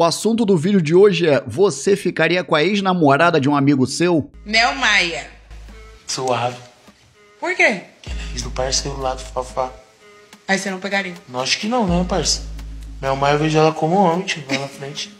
O assunto do vídeo de hoje é: você ficaria com a ex-namorada de um amigo seu? Mel Maia. Suave. Por quê? Fiz do parceiro lá do Fafá. Aí você não pegaria? Não, acho que não, né, parceiro? Mel Maia eu vejo ela como homem, tipo, lá na frente.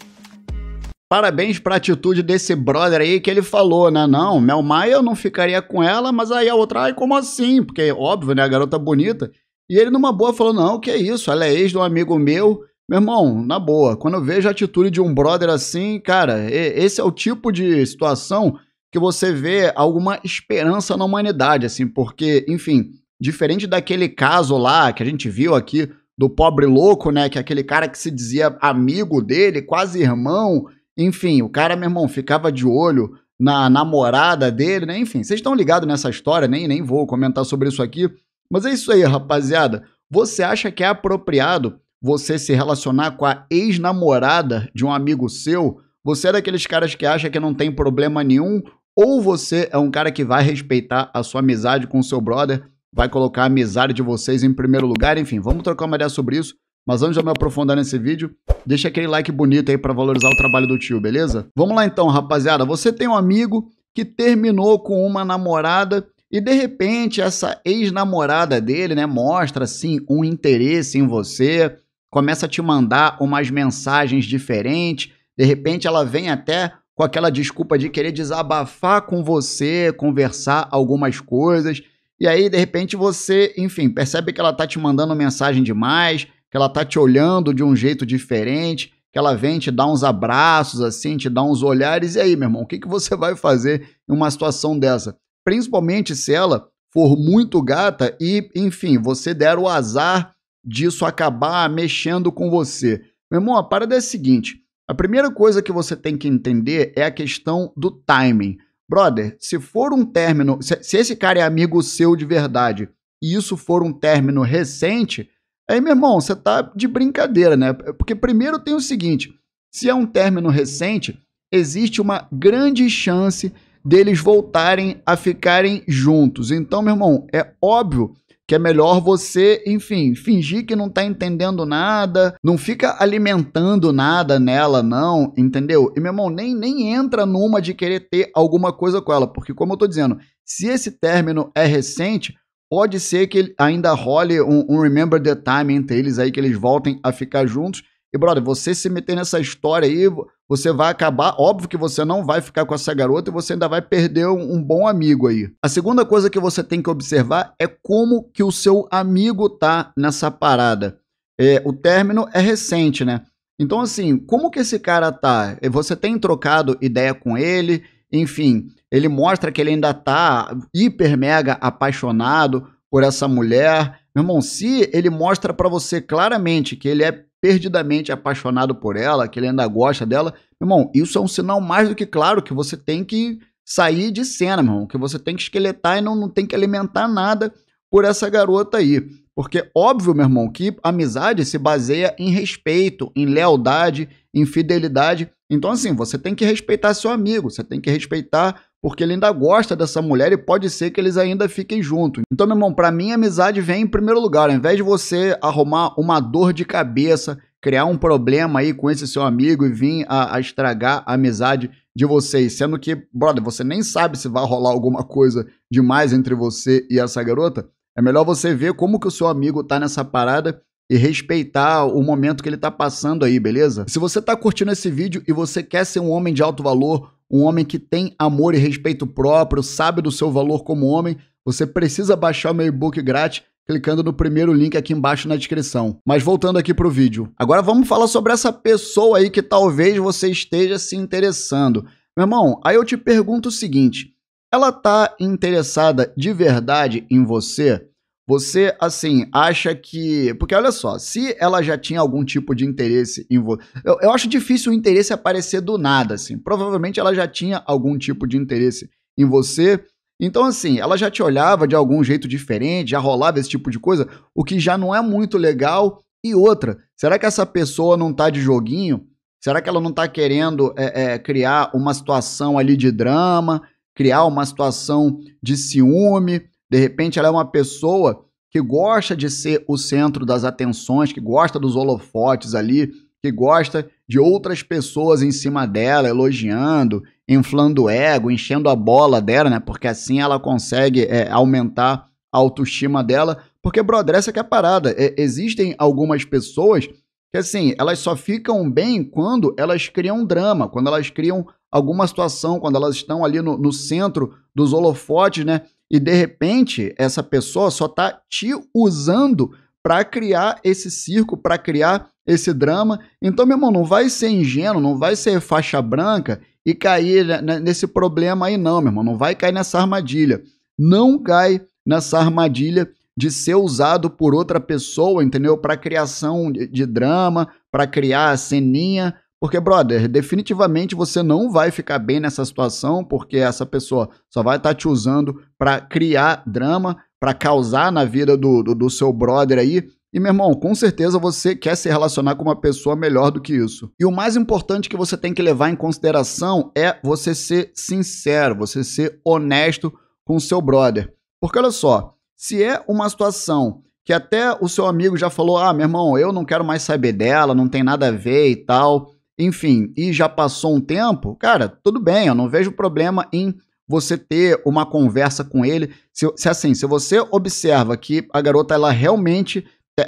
Parabéns pra atitude desse brother aí que ele falou, né? Não, Mel Maia eu não ficaria com ela, mas aí a outra, ai, como assim? Porque, óbvio, né? A garota bonita. E ele numa boa falou, não, que é isso, ela é ex de um amigo meu, meu irmão, na boa, quando eu vejo a atitude de um brother assim, cara, esse é o tipo de situação que você vê alguma esperança na humanidade, assim, porque, enfim, diferente daquele caso lá que a gente viu aqui do pobre louco, né, que é aquele cara que se dizia amigo dele, quase irmão, enfim, o cara, meu irmão, ficava de olho na namorada dele, né, enfim, vocês estão ligados nessa história, nem, nem vou comentar sobre isso aqui, mas é isso aí, rapaziada. Você acha que é apropriado você se relacionar com a ex-namorada de um amigo seu, você é daqueles caras que acha que não tem problema nenhum, ou você é um cara que vai respeitar a sua amizade com o seu brother, vai colocar a amizade de vocês em primeiro lugar, enfim, vamos trocar uma ideia sobre isso. Mas antes de eu me aprofundar nesse vídeo, deixa aquele like bonito aí para valorizar o trabalho do tio, beleza? Vamos lá então, rapaziada. Você tem um amigo que terminou com uma namorada e de repente essa ex-namorada dele, né, mostra assim um interesse em você, começa a te mandar umas mensagens diferentes, de repente ela vem até com aquela desculpa de querer desabafar com você, conversar algumas coisas, e aí de repente você, enfim, percebe que ela tá te mandando mensagem demais, que ela tá te olhando de um jeito diferente, que ela vem te dar uns abraços assim, te dar uns olhares, e aí, meu irmão, o que, que você vai fazer em uma situação dessa? Principalmente se ela for muito gata e, enfim, você der o azar disso acabar mexendo com você. Meu irmão, a parada é a seguinte: a primeira coisa que você tem que entender é a questão do timing. Brother, se for um término, se, se esse cara é amigo seu de verdade e isso for um término recente, aí, meu irmão, você tá de brincadeira, né? Porque primeiro tem o seguinte: se é um término recente, existe uma grande chance deles voltarem a ficarem juntos. Então, meu irmão, é óbvio que é melhor você, enfim, fingir que não tá entendendo nada, não fica alimentando nada nela, não, entendeu? E meu irmão, nem, nem entra numa de querer ter alguma coisa com ela, porque como eu tô dizendo, se esse término é recente, pode ser que ainda role um, um remember the time entre eles aí, que eles voltem a ficar juntos, e, brother, você se meter nessa história aí, você vai acabar. Óbvio que você não vai ficar com essa garota e você ainda vai perder um, um, bom amigo aí. A segunda coisa que você tem que observar é como que o seu amigo tá nessa parada. É, o término é recente, né? Então, assim, como que esse cara tá? Você tem trocado ideia com ele? Enfim, ele mostra que ele ainda tá hiper mega apaixonado por essa mulher. Meu irmão, se ele mostra para você claramente que ele é perdidamente apaixonado por ela, que ele ainda gosta dela, meu irmão, isso é um sinal mais do que claro que você tem que sair de cena, meu irmão, que você tem que esqueletar e não, não tem que alimentar nada por essa garota aí. Porque, óbvio, meu irmão, que amizade se baseia em respeito, em lealdade, em fidelidade. Então, assim, você tem que respeitar seu amigo, você tem que respeitar porque ele ainda gosta dessa mulher e pode ser que eles ainda fiquem juntos. Então, meu irmão, para mim a amizade vem em primeiro lugar. Ao invés de você arrumar uma dor de cabeça, criar um problema aí com esse seu amigo e vir a, a estragar a amizade de vocês, sendo que, brother, você nem sabe se vai rolar alguma coisa demais entre você e essa garota. É melhor você ver como que o seu amigo tá nessa parada e respeitar o momento que ele tá passando aí, beleza? Se você tá curtindo esse vídeo e você quer ser um homem de alto valor, um homem que tem amor e respeito próprio, sabe do seu valor como homem, você precisa baixar o meu e-book grátis clicando no primeiro link aqui embaixo na descrição. Mas voltando aqui para o vídeo. Agora vamos falar sobre essa pessoa aí que talvez você esteja se interessando. Meu irmão, aí eu te pergunto o seguinte: ela tá interessada de verdade em você? Você, assim, acha que. Porque olha só, se ela já tinha algum tipo de interesse em você. Eu, eu, acho difícil o interesse aparecer do nada, assim. Provavelmente ela já tinha algum tipo de interesse em você. Então, assim, ela já te olhava de algum jeito diferente, já rolava esse tipo de coisa, o que já não é muito legal. E outra, será que essa pessoa não tá de joguinho? Será que ela não tá querendo é, é, criar uma situação ali de drama, criar uma situação de ciúme? De repente, ela é uma pessoa que gosta de ser o centro das atenções, que gosta dos holofotes ali, que gosta de outras pessoas em cima dela, elogiando, inflando o ego, enchendo a bola dela, né? Porque assim ela consegue é, aumentar a autoestima dela. Porque, brother, essa que é a parada. É, existem algumas pessoas que, assim, elas só ficam bem quando elas criam drama, quando elas criam alguma situação, quando elas estão ali no, no centro dos holofotes, né? E de repente, essa pessoa só está te usando para criar esse circo, para criar esse drama. Então, meu irmão, não vai ser ingênuo, não vai ser faixa branca e cair nesse problema aí, não, meu irmão. Não vai cair nessa armadilha. Não cai nessa armadilha de ser usado por outra pessoa, entendeu? Para criação de drama, para criar ceninha, porque, brother, definitivamente você não vai ficar bem nessa situação, porque essa pessoa só vai estar tá te usando para criar drama, para causar na vida do, do, do seu brother aí. E, meu irmão, com certeza você quer se relacionar com uma pessoa melhor do que isso. E o mais importante que você tem que levar em consideração é você ser sincero, você ser honesto com o seu brother. Porque, olha só, se é uma situação que até o seu amigo já falou: ah, meu irmão, eu não quero mais saber dela, não tem nada a ver e tal enfim, e já passou um tempo, cara, tudo bem, eu não vejo problema em você ter uma conversa com ele. Se, se assim, se você observa que a garota ela realmente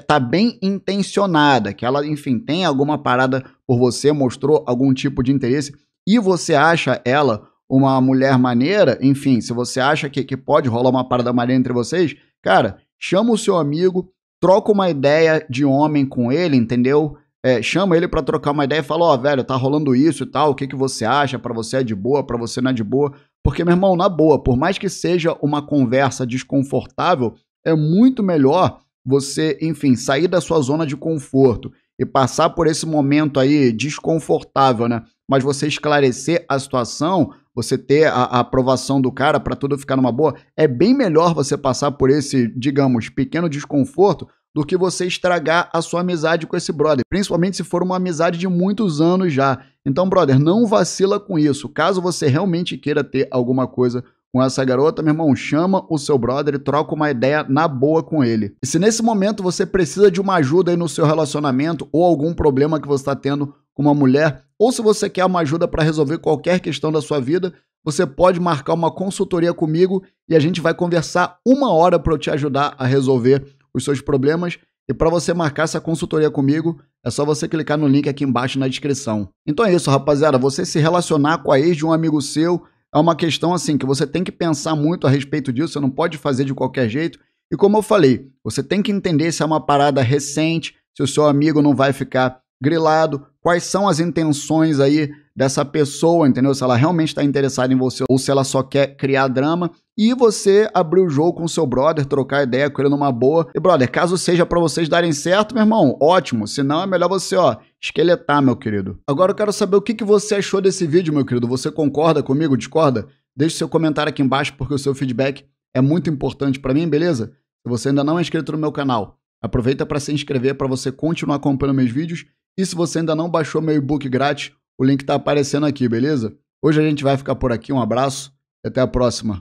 tá bem intencionada, que ela, enfim, tem alguma parada por você, mostrou algum tipo de interesse e você acha ela uma mulher maneira, enfim, se você acha que, que pode rolar uma parada maneira entre vocês, cara, chama o seu amigo, troca uma ideia de homem com ele, entendeu? é, chama ele para trocar uma ideia e fala: Ó, oh, velho, tá rolando isso e tal, o que, que você acha? Para você é de boa, para você não é de boa. Porque, meu irmão, na boa, por mais que seja uma conversa desconfortável, é muito melhor você, enfim, sair da sua zona de conforto e passar por esse momento aí desconfortável, né? Mas você esclarecer a situação, você ter a, a aprovação do cara para tudo ficar numa boa, é bem melhor você passar por esse, digamos, pequeno desconforto do que você estragar a sua amizade com esse brother, principalmente se for uma amizade de muitos anos já. Então, brother, não vacila com isso. Caso você realmente queira ter alguma coisa com essa garota, meu irmão, chama o seu brother e troca uma ideia na boa com ele. E se nesse momento você precisa de uma ajuda aí no seu relacionamento ou algum problema que você está tendo com uma mulher, ou se você quer uma ajuda para resolver qualquer questão da sua vida, você pode marcar uma consultoria comigo e a gente vai conversar uma hora para eu te ajudar a resolver os seus problemas. E para você marcar essa consultoria comigo, é só você clicar no link aqui embaixo na descrição. Então é isso, rapaziada. Você se relacionar com a ex de um amigo seu é uma questão assim que você tem que pensar muito a respeito disso. Você não pode fazer de qualquer jeito. E como eu falei, você tem que entender se é uma parada recente, se o seu amigo não vai ficar grilado, quais são as intenções aí dessa pessoa, entendeu? Se ela realmente está interessada em você ou se ela só quer criar drama. E você abrir o jogo com seu brother, trocar ideia com ele numa boa. E, brother, caso seja para vocês darem certo, meu irmão, ótimo. Se não, é melhor você, ó, esqueletar, meu querido. Agora eu quero saber o que, que você achou desse vídeo, meu querido. Você concorda comigo? Discorda? Deixe seu comentário aqui embaixo, porque o seu feedback é muito importante para mim, beleza? Se você ainda não é inscrito no meu canal, aproveita para se inscrever para você continuar acompanhando meus vídeos e se você ainda não baixou meu e-book grátis, o link está aparecendo aqui, beleza? Hoje a gente vai ficar por aqui. Um abraço e até a próxima.